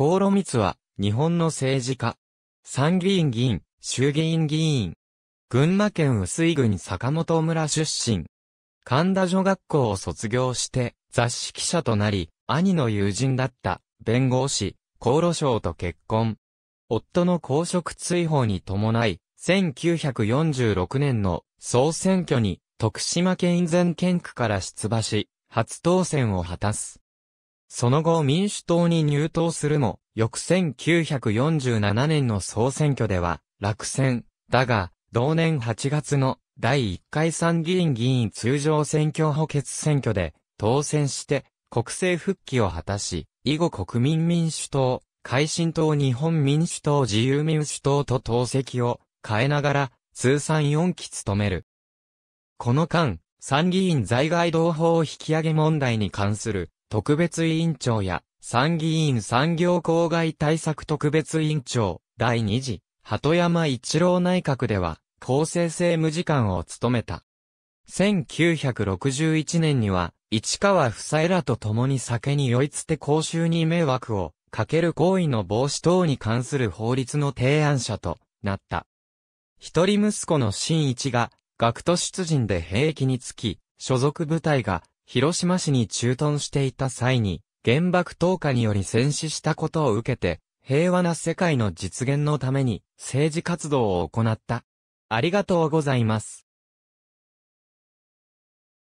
ロ路ツは、日本の政治家。参議院議員、衆議院議員。群馬県薄井郡坂本村出身。神田女学校を卒業して、雑誌記者となり、兄の友人だった、弁護士、ーロ省と結婚。夫の公職追放に伴い、1946年の総選挙に、徳島県前県区から出馬し、初当選を果たす。その後民主党に入党するも、翌1947年の総選挙では、落選。だが、同年8月の第1回参議院議員通常選挙補欠選挙で当選して国政復帰を果たし、以後国民民主党、改新党日本民主党自由民主党と党籍を変えながら通算4期務める。この間、参議院在外同法引き上げ問題に関する特別委員長や参議院産業公害対策特別委員長第2次鳩山一郎内閣では厚生政務次官を務めた。1961年には市川夫妻らと共に酒に酔いつて公衆に迷惑をかける行為の防止等に関する法律の提案者となった。一人息子の新一が学徒出陣で兵役につき、所属部隊が広島市に駐屯していた際に、原爆投下により戦死したことを受けて、平和な世界の実現のために政治活動を行った。ありがとうございます。